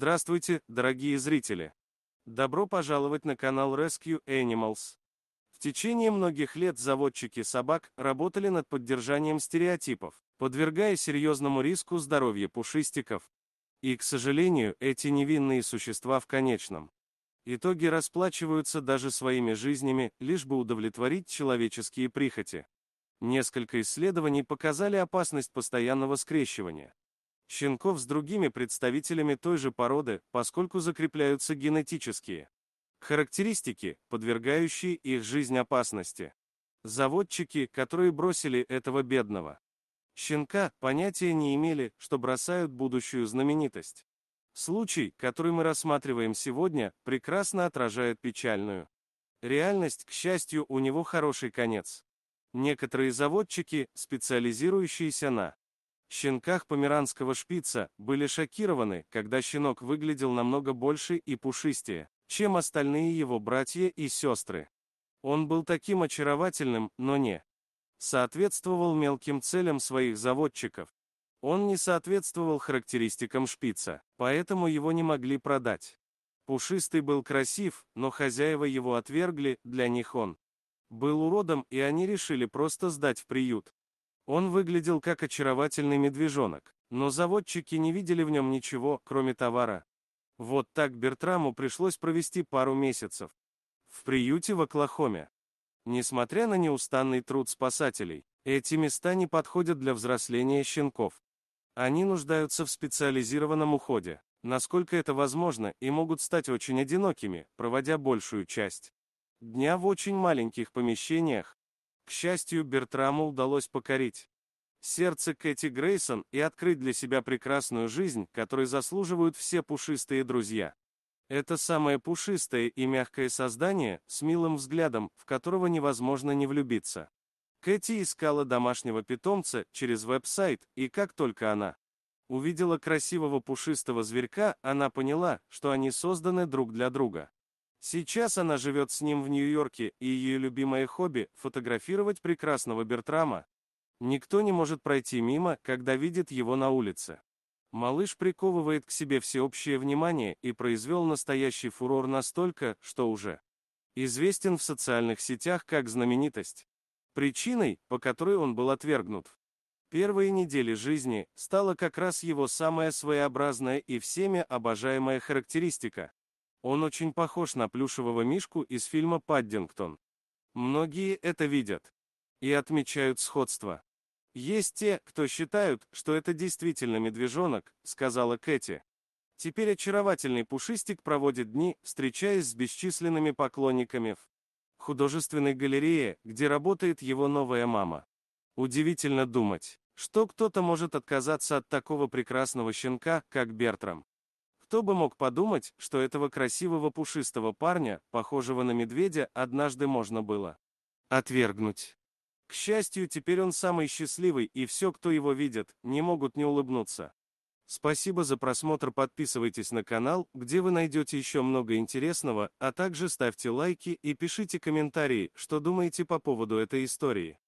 Здравствуйте, дорогие зрители! Добро пожаловать на канал Rescue Animals. В течение многих лет заводчики собак работали над поддержанием стереотипов, подвергая серьезному риску здоровье пушистиков. И, к сожалению, эти невинные существа в конечном итоге расплачиваются даже своими жизнями, лишь бы удовлетворить человеческие прихоти. Несколько исследований показали опасность постоянного скрещивания щенков с другими представителями той же породы, поскольку закрепляются генетические характеристики, подвергающие их жизнь опасности. Заводчики, которые бросили этого бедного щенка, понятия не имели, что бросают будущую знаменитость. Случай, который мы рассматриваем сегодня, прекрасно отражает печальную реальность, к счастью, у него хороший конец. Некоторые заводчики, специализирующиеся на щенках померанского шпица были шокированы, когда щенок выглядел намного больше и пушистее, чем остальные его братья и сестры. Он был таким очаровательным, но не соответствовал мелким целям своих заводчиков. Он не соответствовал характеристикам шпица, поэтому его не могли продать. Пушистый был красив, но хозяева его отвергли, для них он был уродом, и они решили просто сдать в приют. Он выглядел как очаровательный медвежонок, но заводчики не видели в нем ничего, кроме товара. Вот так Бертраму пришлось провести пару месяцев. В приюте в Оклахоме. Несмотря на неустанный труд спасателей, эти места не подходят для взросления щенков. Они нуждаются в специализированном уходе, насколько это возможно, и могут стать очень одинокими, проводя большую часть дня в очень маленьких помещениях, к счастью, Бертраму удалось покорить сердце Кэти Грейсон и открыть для себя прекрасную жизнь, которой заслуживают все пушистые друзья. Это самое пушистое и мягкое создание, с милым взглядом, в которого невозможно не влюбиться. Кэти искала домашнего питомца через веб-сайт, и как только она увидела красивого пушистого зверька, она поняла, что они созданы друг для друга. Сейчас она живет с ним в Нью-Йорке, и ее любимое хобби – фотографировать прекрасного Бертрама. Никто не может пройти мимо, когда видит его на улице. Малыш приковывает к себе всеобщее внимание и произвел настоящий фурор настолько, что уже известен в социальных сетях как знаменитость. Причиной, по которой он был отвергнут. в Первые недели жизни стала как раз его самая своеобразная и всеми обожаемая характеристика он очень похож на плюшевого мишку из фильма «Паддингтон». Многие это видят. И отмечают сходство. Есть те, кто считают, что это действительно медвежонок, сказала Кэти. Теперь очаровательный пушистик проводит дни, встречаясь с бесчисленными поклонниками в художественной галерее, где работает его новая мама. Удивительно думать, что кто-то может отказаться от такого прекрасного щенка, как Бертрам. Кто бы мог подумать, что этого красивого пушистого парня, похожего на медведя, однажды можно было отвергнуть. К счастью, теперь он самый счастливый, и все, кто его видит, не могут не улыбнуться. Спасибо за просмотр, подписывайтесь на канал, где вы найдете еще много интересного, а также ставьте лайки и пишите комментарии, что думаете по поводу этой истории.